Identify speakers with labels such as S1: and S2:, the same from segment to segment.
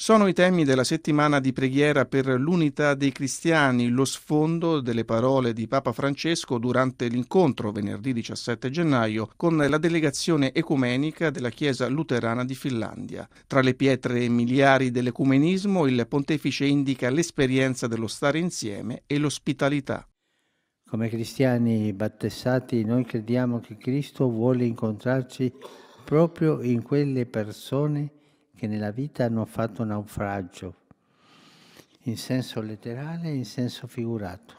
S1: Sono i temi della settimana di preghiera per l'unità dei cristiani, lo sfondo delle parole di Papa Francesco durante l'incontro venerdì 17 gennaio con la delegazione ecumenica della Chiesa Luterana di Finlandia. Tra le pietre miliari dell'ecumenismo il pontefice indica l'esperienza dello stare insieme e l'ospitalità.
S2: Come cristiani battessati noi crediamo che Cristo vuole incontrarci proprio in quelle persone che nella vita hanno fatto naufragio, in senso letterale e in senso figurato.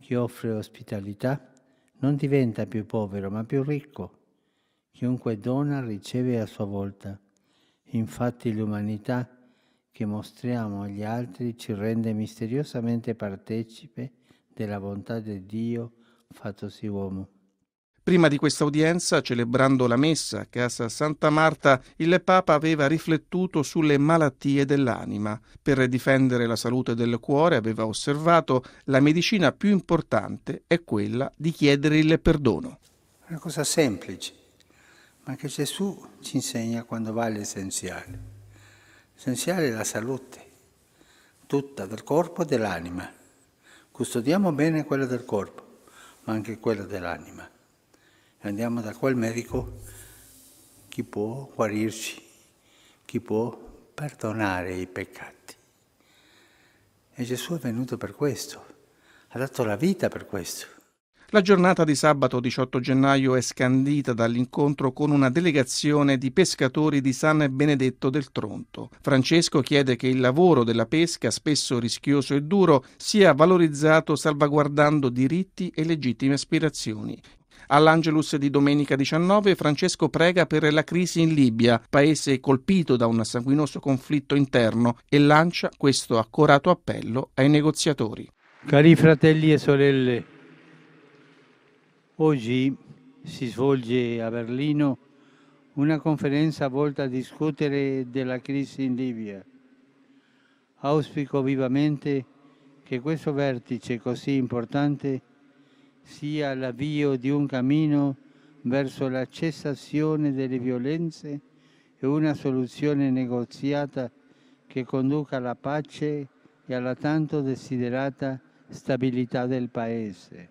S2: Chi offre ospitalità non diventa più povero, ma più ricco. Chiunque dona riceve a sua volta. Infatti l'umanità che mostriamo agli altri ci rende misteriosamente partecipe della bontà di Dio fattosi uomo.
S1: Prima di questa udienza, celebrando la messa a casa Santa Marta, il Papa aveva riflettuto sulle malattie dell'anima. Per difendere la salute del cuore, aveva osservato, la medicina più importante è quella di chiedere il perdono. Una cosa semplice,
S2: ma che Gesù ci insegna quando va all'essenziale. L'essenziale è la salute, tutta del corpo e dell'anima. Custodiamo bene quella del corpo, ma anche quella dell'anima andiamo da quel medico che può guarirci, che può perdonare i peccati. E Gesù è venuto per questo, ha dato la vita per questo.
S1: La giornata di sabato 18 gennaio è scandita dall'incontro con una delegazione di pescatori di San Benedetto del Tronto. Francesco chiede che il lavoro della pesca, spesso rischioso e duro, sia valorizzato salvaguardando diritti e legittime aspirazioni. All'Angelus di domenica 19 Francesco prega per la crisi in Libia, paese colpito da un sanguinoso conflitto interno, e lancia questo accorato appello ai negoziatori.
S2: Cari fratelli e sorelle, oggi si svolge a Berlino una conferenza volta a discutere della crisi in Libia. Auspico vivamente che questo vertice così importante sia l'avvio di un cammino verso la cessazione delle violenze e una soluzione negoziata che conduca alla pace e alla tanto desiderata stabilità del Paese.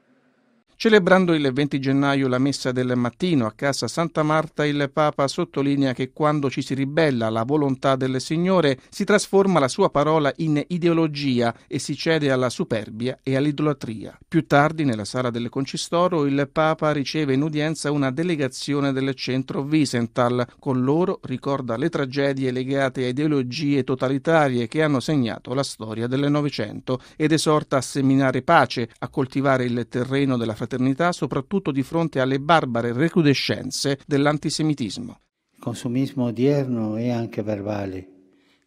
S1: Celebrando il 20 gennaio la messa del mattino a casa Santa Marta, il Papa sottolinea che quando ci si ribella alla volontà del Signore si trasforma la sua parola in ideologia e si cede alla superbia e all'idolatria. Più tardi, nella sala del Concistoro, il Papa riceve in udienza una delegazione del centro Wiesenthal. Con loro ricorda le tragedie legate a ideologie totalitarie che hanno segnato la storia del Novecento ed esorta a seminare pace, a coltivare il terreno della fraternità fraternità soprattutto di fronte alle barbare recrudescenze
S2: dell'antisemitismo. Il consumismo odierno è anche verbale.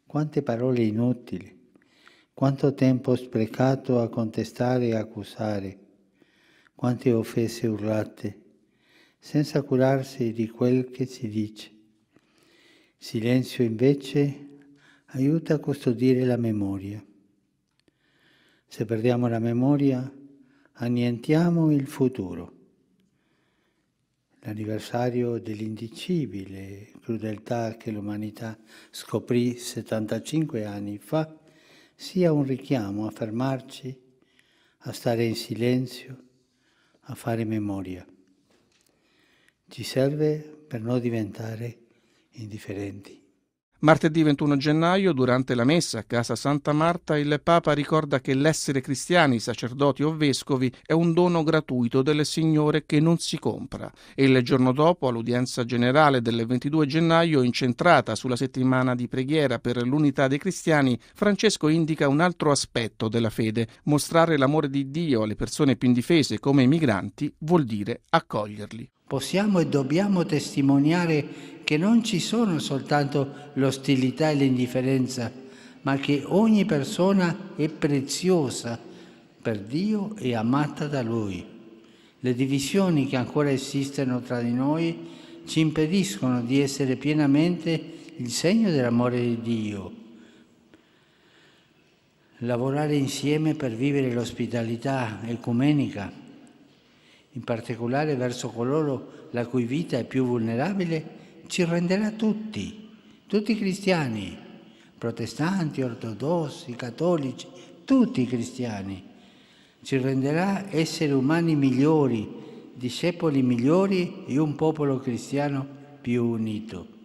S2: Quante parole inutili, quanto tempo sprecato a contestare e accusare, quante offese urlate, senza curarsi di quel che si dice. Silenzio invece aiuta a custodire la memoria. Se perdiamo la memoria, Annientiamo il futuro. L'anniversario dell'indicibile crudeltà che l'umanità scoprì 75 anni fa sia un richiamo a fermarci, a stare in silenzio, a fare memoria. Ci serve per non diventare indifferenti.
S1: Martedì 21 gennaio, durante la messa a casa Santa Marta, il Papa ricorda che l'essere cristiani, sacerdoti o vescovi è un dono gratuito del Signore che non si compra. E il giorno dopo, all'udienza generale del 22 gennaio, incentrata sulla settimana di preghiera per l'unità dei cristiani, Francesco indica un altro aspetto della fede. Mostrare l'amore di Dio alle persone più indifese come i migranti vuol dire accoglierli.
S2: Possiamo e dobbiamo testimoniare che non ci sono soltanto l'ostilità e l'indifferenza, ma che ogni persona è preziosa per Dio e amata da Lui. Le divisioni che ancora esistono tra di noi ci impediscono di essere pienamente il segno dell'amore di Dio. Lavorare insieme per vivere l'ospitalità ecumenica, in particolare verso coloro la cui vita è più vulnerabile ci renderà tutti, tutti i cristiani, protestanti, ortodossi, cattolici, tutti i cristiani. Ci renderà esseri umani migliori, discepoli migliori e un popolo cristiano più unito.